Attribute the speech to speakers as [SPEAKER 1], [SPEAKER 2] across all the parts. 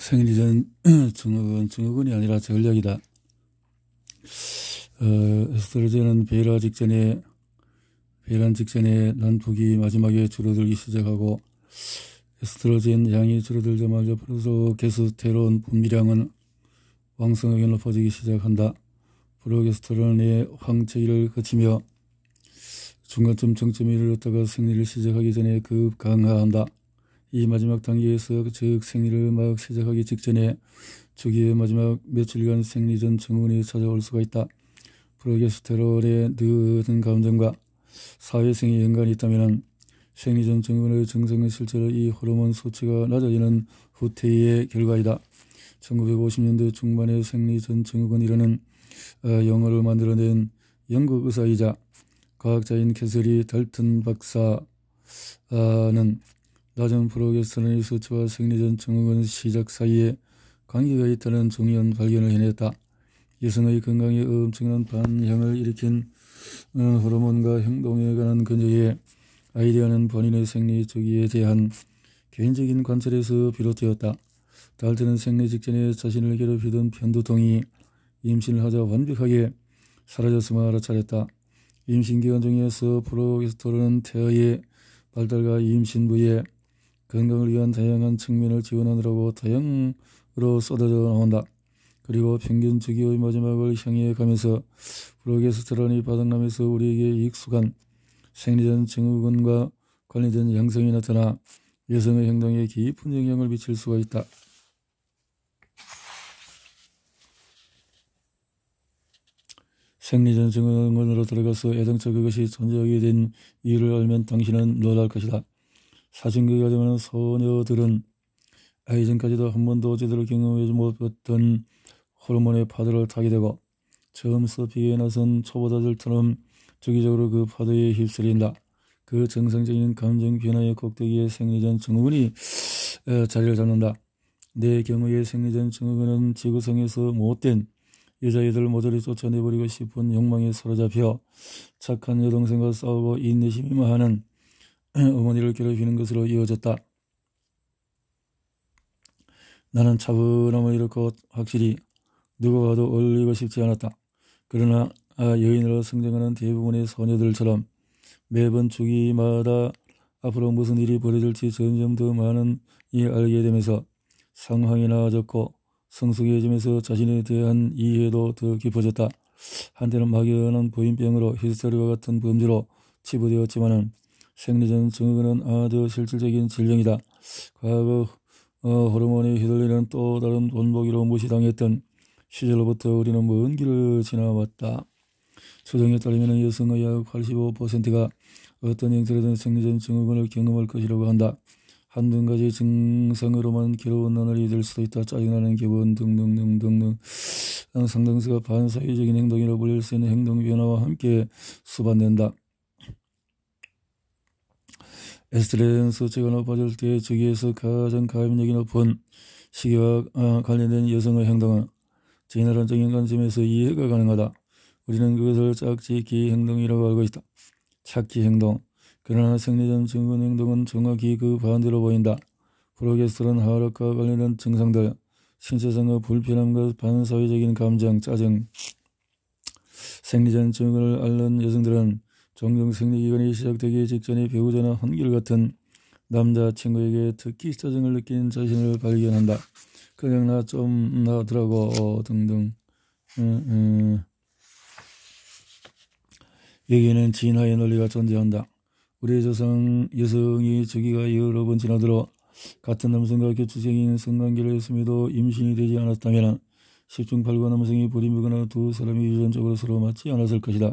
[SPEAKER 1] 생리 전 증후군, 증후군이 아니라 전력이다. 어, 에스트로겐은 배라 직전에, 배란 직전에 난폭이 마지막에 줄어들기 시작하고, 에스트로겐 양이 줄어들자마자 프로게스테론 분비량은 왕성하게 높아지기 시작한다. 프로게스테론의 황체기를 거치며 중간쯤 정점에 이르렀다가 생리를 시작하기 전에 급 강화한다. 이 마지막 단계에서 즉 생리를 막 시작하기 직전에 초기의 마지막 며칠간 생리전 증후군이 찾아올 수가 있다. 프로게스테롤의 늦은 감정과 사회생의 연관이 있다면 생리전 증후군의 증상은 실제로 이 호르몬 수치가 낮아지는 후퇴의 결과이다. 1950년대 중반의 생리전 증후군이라는 어, 영어를 만들어낸 영국 의사이자 과학자인 캐슬리달튼 박사는 낮은 프로게스는이 수치와 생리전 증후군 시작 사이에 관계가 있다는 중요한 발견을 해냈다. 예선의 건강에 엄청난 반향을 일으킨 어, 호르몬과 행동에 관한 근저에 아이디어는 본인의 생리 주기에 대한 개인적인 관찰에서 비롯되었다. 달트는 생리 직전에 자신을 괴롭히던 편두통이 임신을 하자 완벽하게 사라졌음을 알아차렸다. 임신 기간 중에서 프로게스토르는 태아의 발달과 임신부의 건강을 위한 다양한 측면을 지원하느라고 다양으로 쏟아져 나온다. 그리고 평균 주기의 마지막을 향해 가면서 브로게스테론이 바닥나면서 우리에게 익숙한 생리전 증후군과 관련된 양성이 나타나 여성의 행동에 깊은 영향을 미칠 수가 있다. 생리전 증후군으로 들어가서 애당초 그것이 존재하게 된 이유를 알면 당신은 놀랄 것이다. 사춘기가 되면 소녀들은 이전까지도 한 번도 제대로 경험하지 못했던 호르몬의 파도를 타게 되고 처음 서핑에 나선 초보자들처럼 주기적으로 그 파도에 휩쓸린다. 그 정상적인 감정 변화의 꼭대기에 생리전 증후군이 자리를 잡는다. 내 경우에 생리전 증후군은 지구상에서 못된 여자애들 모조리 쫓아내버리고 싶은 욕망에 사로잡혀 착한 여동생과 싸우고 인내심이만 하는 예, 어머니를 괴롭히는 것으로 이어졌다. 나는 차분함을 잃었고 확실히 누가 봐도 어울리고 싶지 않았다. 그러나 아, 여인으로 성장하는 대부분의 소녀들처럼 매번 주기마다 앞으로 무슨 일이 벌어질지 점점 더 많은 이 알게 되면서 상황이 나아졌고 성숙해지면서 자신에 대한 이해도 더 깊어졌다. 한때는 막연한 부인병으로 힐스터리와 같은 범죄로 치부되었지만은 생리전 증후군은 아주 실질적인 질병이다. 과거 어, 호르몬에 휘둘리는 또 다른 원복이로 무시당했던 시절로부터 우리는 먼 길을 지나왔다. 추정에 따르면 여성의 약 85%가 어떤 형태로든 생리전 증후군을 경험할 것이라고 한다. 한두 가지 증상으로만 괴로운 나날이 될 수도 있다. 짜증나는 기분 등등등등등 어, 상당수가 반사회적인 행동이라 불릴 수 있는 행동 변화와 함께 수반된다. 에스트렌스 책을 높아질 때 주기에서 가장 가입력이 높은 시기와 어, 관련된 여성의 행동은 제나런적인 관점에서 이해가 가능하다. 우리는 그것을 짝짓기 행동이라고 알고 있다. 찾기 행동. 그러나 생리전 증후군 행동은 정확히 그 반대로 보인다. 프로게스테론 하락과 관련된 증상들, 신체상의 불편함과 반사회적인 감정, 짜증, 생리전 증후군을 앓는 여성들은 정경생 리기간이 시작되기 직전에 배우자는 한결같은 남자친구에게 특히 짜증을 느낀 자신을 발견한다. 그냥 나 좀 나더라고 어, 등등. 음, 음. 여기에는 진화의 논리가 존재한다. 우리 여성, 여성이 주기가 여러 번 지나들어 같은 남성과 교추적인 성관계를 했음에도 임신이 되지 않았다면 10중 8구 남성이 부림이거나두 사람이 유전적으로 서로 맞지 않았을 것이다.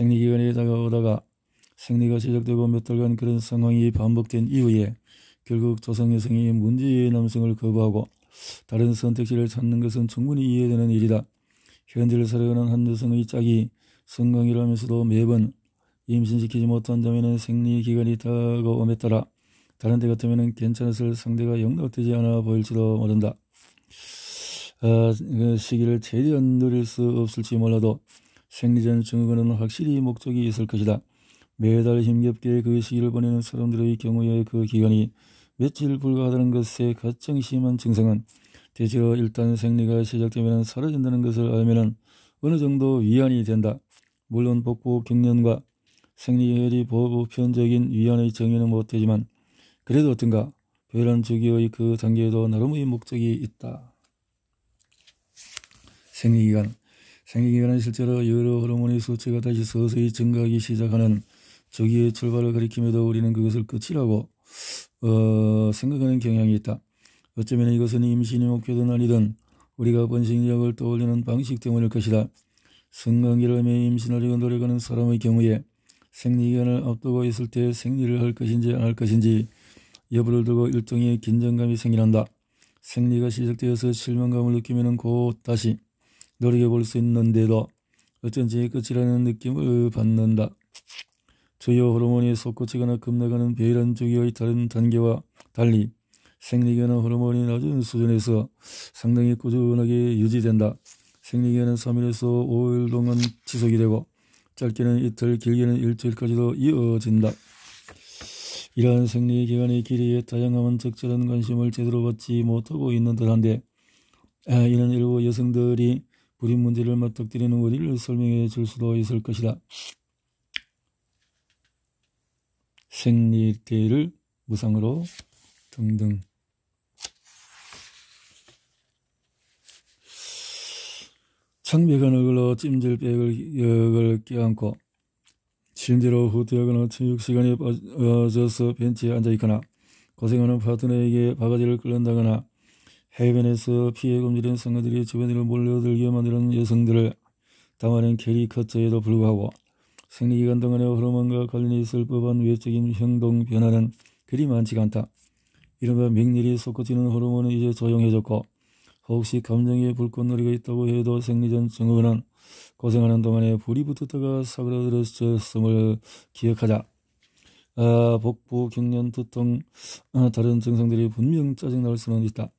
[SPEAKER 1] 생리기간이 다가오다가 생리가 시작되고 몇 달간 그런 상황이 반복된 이후에 결국 조상 여성이 문제의 남성을 거부하고 다른 선택지를 찾는 것은 충분히 이해되는 일이다. 현재를 살아가는 한 여성의 짝이 성강이라면서도 매번 임신시키지 못한 다면 생리기간이 다가옴에 따라 다른 데 같으면 괜찮았을 상대가 영락되지 않아 보일지도 모른다. 아, 그 시기를 최대한 누릴 수 없을지 몰라도 생리전 증후군은 확실히 목적이 있을 것이다. 매달 힘겹게 그 시기를 보내는 사람들의 경우에 그 기간이 며칠 불과하다는 것에 가장 심한 증상은 대체로 일단 생리가 시작되면 사라진다는 것을 알면 어느 정도 위안이 된다. 물론 복부 경련과 생리혈이 보편적인 위안의 정의는 못되지만 그래도 어떤가 배란 주기의 그 단계에도 나름의 목적이 있다. 생리기간 생애기간은 실제로 여러 호르몬의 수치가 다시 서서히 증가하기 시작하는 저기의 출발을 가리키며도 우리는 그것을 끝이라고 어, 생각하는 경향이 있다. 어쩌면 이것은 임신이 목표든 아니든 우리가 번식력을 떠올리는 방식 때문일 것이다. 성관계를 매 임신하려고 노력하는 사람의 경우에 생리기간을 앞두고 있을 때 생리를 할 것인지 안 할 것인지 여부를 두고 일종의 긴장감이 생긴난다 생리가 시작되어서 실망감을 느끼면 곧 다시 노력해볼 수 있는데도 어쩐지 끝이라는 느낌을 받는다. 주요 호르몬이 솟구치거나 급락하는 배란 주기의 다른 단계와 달리 생리기는 호르몬이 낮은 수준에서 상당히 꾸준하게 유지된다. 생리기는 3일에서 5일 동안 지속이 되고 짧게는 이틀, 길게는 일주일까지도 이어진다. 이러한 생리기간의 길이에 다양한 적절한 관심을 제대로 받지 못하고 있는 듯한데 아, 이는 일부 여성들이 불의 문제를 맞닥뜨리는 원리를 설명해 줄 수도 있을 것이다. 생리대를 무상으로 등등 창백한 얼굴로 찜질백을 껴안고 침대로 후퇴하거나 체육시간에 빠져서 어, 어, 벤치에 앉아있거나 고생하는 파트너에게 바가지를 끌는다거나 해변에서 피해 금주린 선거들이 주변으로 몰려들게 만드는 여성들을 담아낸 캐리커처에도 불구하고 생리기간 동안의 호르몬과 관련이 있을 법한 외적인 행동 변화는 그리 많지가 않다. 이른바 맹렬히 솟구치는 호르몬은 이제 조용해졌고 혹시 감정에 불꽃놀이가 있다고 해도 생리전 증후군은 고생하는 동안에 불이 붙었다가 사그라들었음을 기억하자. 아, 복부, 경련, 두통, 아, 다른 증상들이 분명 짜증날 수는 있다.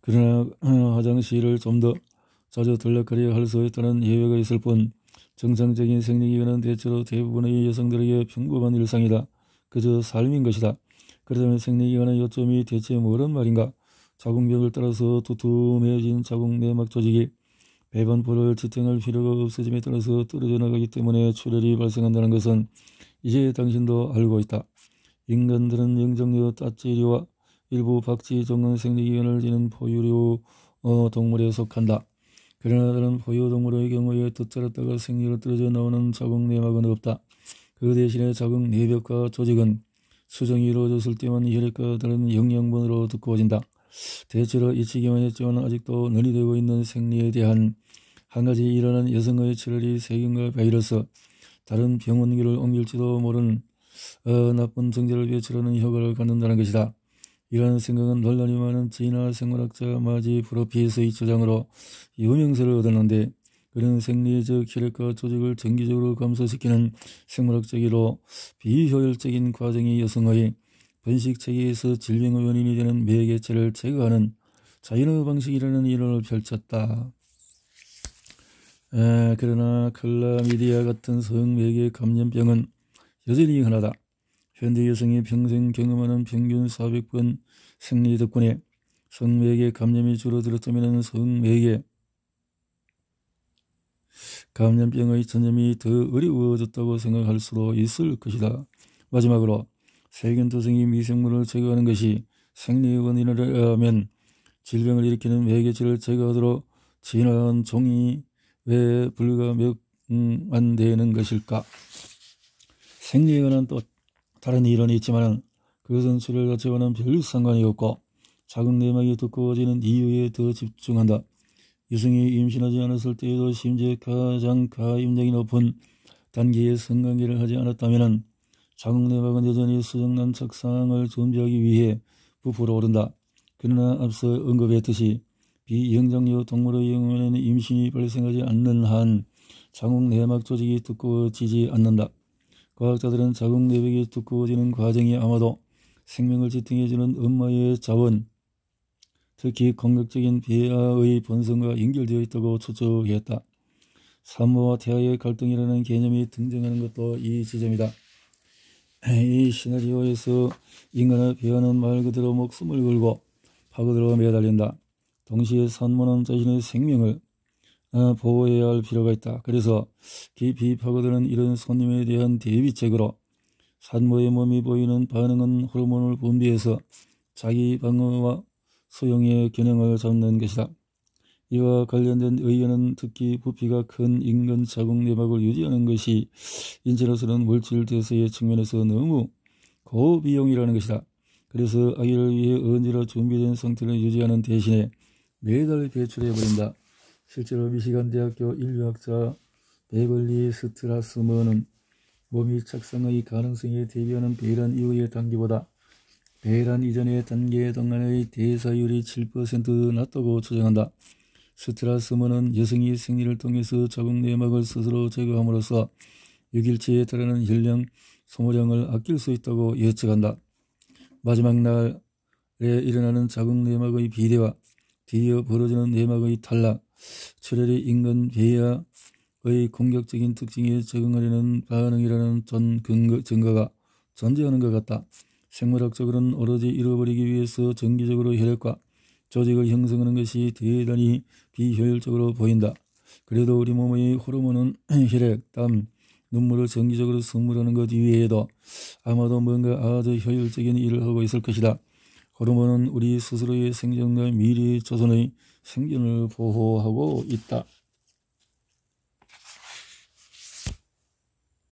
[SPEAKER 1] 그러나 어, 화장실을 좀 더 자주 들락거려 할 수 있다는 예외가 있을 뿐 정상적인 생리기간은 대체로 대부분의 여성들에게 평범한 일상이다. 그저 삶인 것이다. 그렇다면 생리기간의 요점이 대체 뭐란 말인가? 자궁벽을 따라서 두툼해진 자궁내막 조직이 배반포를 지탱할 필요가 없어짐에 따라서 떨어져 나가기 때문에 출혈이 발생한다는 것은 이제 당신도 알고 있다. 인간들은 영정류 따찌리와 일부 박쥐 종은 생리기관을 지닌 포유류 어, 동물에 속한다. 그러나 다른 포유동물의 경우에 덧자랐다가 생리로 떨어져 나오는 자궁 내막은 없다. 그 대신에 자궁 내벽과 조직은 수정이 이루어졌을 때만 혈액과 다른 영양분으로 두꺼워진다. 대체로 이치경환의 증은 아직도 논의 되고 있는 생리에 대한 한 가지 일어난 여성의 치료이 세균과 바이러스, 다른 병원기를 옮길지도 모른 어, 나쁜 증제를 배출하는 효과를 갖는다는 것이다. 이러한 생각은 논란이 많은 지나 생물학자 마지 프로피서의 주장으로 유명세를 얻었는데 그는 생리적 혈액과 조직을 정기적으로 감소시키는 생물학적으로 비효율적인 과정이 여성의 번식 체계에서 질병의 원인이 되는 매개체를 제거하는 자연의 방식이라는 이론을 펼쳤다. 에, 그러나 클라미디아 같은 성매개 감염병은 여전히 흔하다. 현대 여성이 평생 경험하는 평균 400번 생리 덕분에 성매개 감염이 줄어들었다면 성매개 감염병의 전염이 더 어려워졌다고 생각할 수도 있을 것이다. 마지막으로 세균투성이 미생물을 제거하는 것이 생리 의 원인이라면 질병을 일으키는 매개체를 제거하도록 진한 화 종이 왜 불과 몇안 되는 것일까? 생리에 관한 또 다른 이론이 있지만 그것은 수를 가치와는 별 상관이 없고 자궁 내막이 두꺼워지는 이유에 더 집중한다. 유승이 임신하지 않았을 때에도 심지어 가장 가임력이 높은 단계의 성관계를 하지 않았다면 자궁 내막은 여전히 수정난 척상을 준비하기 위해 부풀어 오른다. 그러나 앞서 언급했듯이 비영장류 동물의 경우에는 임신이 발생하지 않는 한 자궁 내막 조직이 두꺼워지지 않는다. 과학자들은 자궁 내벽이 두꺼워지는 과정이 아마도 생명을 지탱해주는 엄마의 자원, 특히 공격적인 배아의 본성과 연결되어 있다고 추측했다. 산모와 태아의 갈등이라는 개념이 등장하는 것도 이 지점이다. 이 시나리오에서 인간의 배아는 말 그대로 목숨을 걸고 파고들어 매달린다. 동시에 산모는 자신의 생명을 어, 보호해야 할 필요가 있다. 그래서 깊이 파고드는 이런 손님에 대한 대비책으로 산모의 몸이 보이는 반응은 호르몬을 분비해서 자기 방어와 소형의 균형을 잡는 것이다. 이와 관련된 의견은 특히 부피가 큰 인근 자궁 내막을 유지하는 것이 인체로서는 물질 대사의 측면에서 너무 고비용이라는 것이다. 그래서 아기를 위해 언제나 준비된 상태를 유지하는 대신에 매달 배출해 버린다. 실제로 미시간 대학교 인류학자 베벌리 스트라스머는 몸이 착상의 가능성에 대비하는 배란 이후의 단계보다 배란 이전의 단계 동안의 대사율이 7% 낮다고 주장한다. 스트라스머는 여성이 생리를 통해서 자궁 내막을 스스로 제거함으로써 6일치에 달하는 혈량 소모량을 아낄 수 있다고 예측한다. 마지막 날에 일어나는 자궁 내막의 비대와 뒤이어 벌어지는 내막의 탈락, 출혈이 인근 배아의 공격적인 특징에 적응하려는 반응이라는 전 근거, 증거가 존재하는 것 같다. 생물학적으로는 오로지 잃어버리기 위해서 정기적으로 혈액과 조직을 형성하는 것이 대단히 비효율적으로 보인다. 그래도 우리 몸의 호르몬은 혈액, 땀, 눈물을 정기적으로 선물하는 것 이외에도 아마도 뭔가 아주 효율적인 일을 하고 있을 것이다. 호르몬은 우리 스스로의 생존과 미래 조선의 생존을 보호하고 있다.